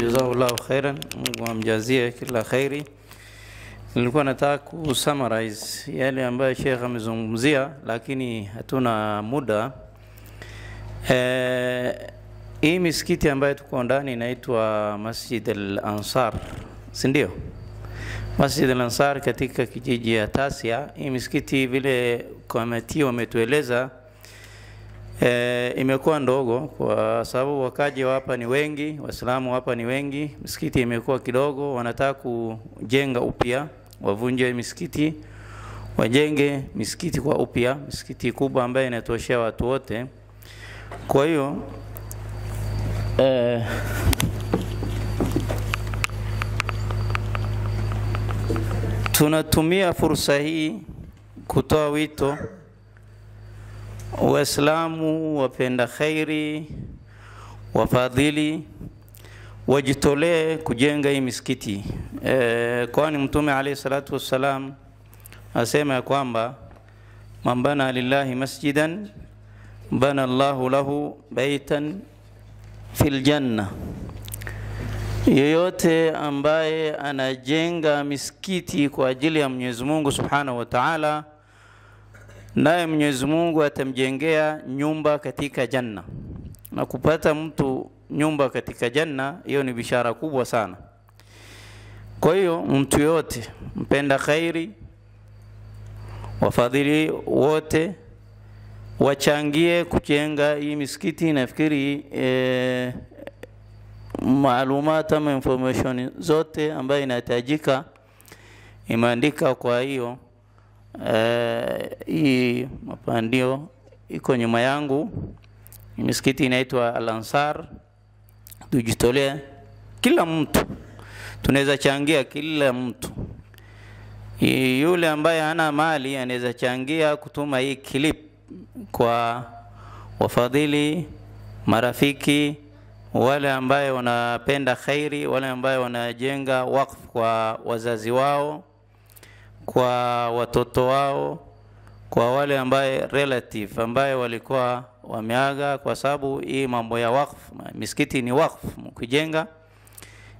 jazahullahu khairan, Mungu amjazie kila khairi. Nilikuwa nataka kusummarize yale ambayo Shekhe amezungumzia, lakini hatuna muda. E, hii misikiti ambayo tuko ndani inaitwa Masjid al-Ansar, si ndio? Masjid al-Ansar katika kijiji ya Tasia. Hii misikiti vile kamati wametueleza e, imekuwa ndogo kwa sababu wakaji hapa ni wengi, Waislamu hapa ni wengi, msikiti imekuwa kidogo. Wanataka kujenga upya, wavunje misikiti wajenge misikiti kwa upya, misikiti kubwa ambayo inatoshea watu wote. Kwa hiyo e, tunatumia fursa hii kutoa wito Waislamu wapenda khairi, wafadhili wajitolee kujenga hii misikiti e, kwani Mtume alayhi salatu wassalam asema ya kwamba man bana lillahi masjidan bana Allahu lahu baitan fil janna, yeyote ambaye anajenga misikiti kwa ajili ya Mwenyezi Mungu subhanahu wa Ta'ala naye Mwenyezi Mungu atamjengea nyumba katika janna. Na kupata mtu nyumba katika janna, hiyo ni bishara kubwa sana. Kwa hiyo mtu yote mpenda khairi, wafadhili wote wachangie kujenga hii misikiti. Nafikiri e, maalumati ama information zote ambayo inahitajika imeandika, kwa hiyo Eh, hii hapa mapandio iko nyuma yangu, msikiti inaitwa Al Ansar. Tujitolee kila mtu, tunaweza changia kila mtu. Yule ambaye hana mali anaweza changia kutuma hii clip kwa wafadhili, marafiki, wale ambaye wanapenda khairi, wale ambaye wanajenga wakfu kwa wazazi wao kwa watoto wao, kwa wale ambaye relative ambaye walikuwa wameaga, kwa sababu hii mambo ya wakfu, misikiti ni wakfu, kujenga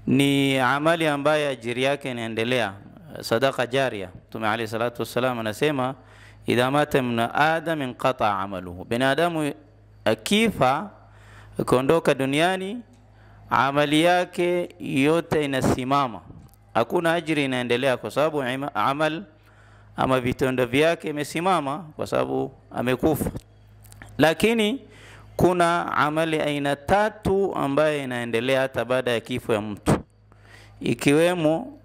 ni amali ambaye ajiri yake inaendelea, sadaka jaria. Mtume alayhi salatu wassalam anasema idha mata min adam inqata amaluhu, binadamu akifa akiondoka duniani amali yake yote inasimama hakuna ajiri inaendelea, kwa sababu amal ama vitendo vyake imesimama, kwa sababu amekufa. Lakini kuna amali aina tatu ambayo inaendelea hata baada ya kifo ya mtu, ikiwemo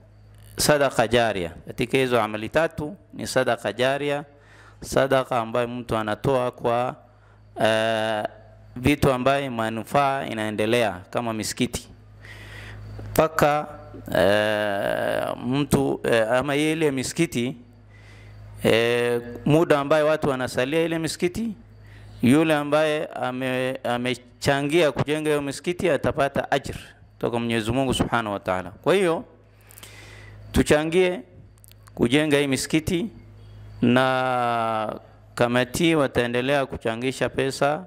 sadaka jaria. Katika hizo amali tatu ni sadaka jaria, sadaka ambayo mtu anatoa kwa uh, vitu ambayo manufaa inaendelea kama misikiti mpaka eh, mtu eh, ama ile misikiti eh, muda ambaye watu wanasalia ile misikiti, yule ambaye amechangia ame kujenga hiyo misikiti atapata ajr toka Mwenyezi Mungu Subhanahu wa Ta'ala. Kwa hiyo tuchangie kujenga hii misikiti na kamati wataendelea kuchangisha pesa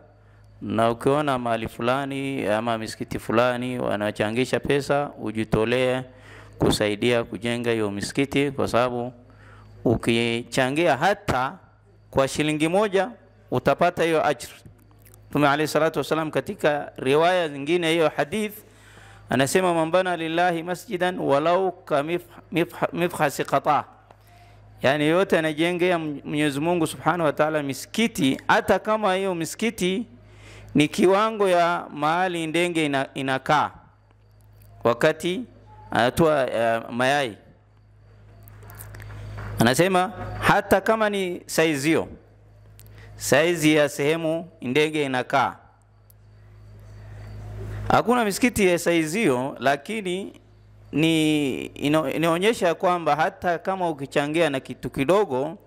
na ukiona mahali fulani ama misikiti fulani wanachangisha pesa, ujitolee kusaidia kujenga hiyo misikiti, kwa sababu ukichangia hata kwa shilingi moja utapata hiyo ajr. Mtume alayhi salatu wasalam katika riwaya zingine, hiyo hadith anasema, mambana lillahi masjidan walau ka mifhasi qata, yani yote anajengea Mwenyezi Mungu subhanahu wa taala misikiti, hata kama hiyo misikiti ni kiwango ya mahali ndege ina, inakaa wakati anatoa uh, eh, mayai. Anasema hata kama ni saizi hiyo, saizi ya sehemu ndege inakaa. Hakuna misikiti ya saizi hiyo, lakini ni inaonyesha kwamba hata kama ukichangia na kitu kidogo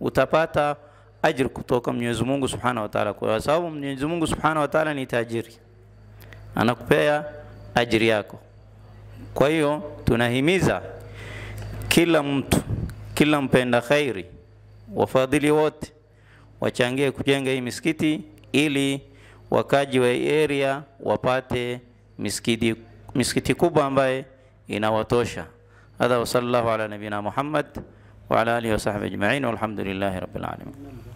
utapata ajira kutoka Mwenyezi Mungu Subhanahu wa Ta'ala, kwa sababu Mwenyezi Mungu Subhanahu wa Ta'ala ni tajiri, anakupea ajiri yako. Kwa hiyo tunahimiza kila mtu, kila mpenda khairi, wafadhili wote wachangie kujenga hii misikiti ili wakaji wa area wapate misikiti, misikiti kubwa ambaye inawatosha. Hadha, wasallallahu ala nabina Muhammad wa ala alihi wasahbihi ajma'in, walhamdulillahi rabbil alamin.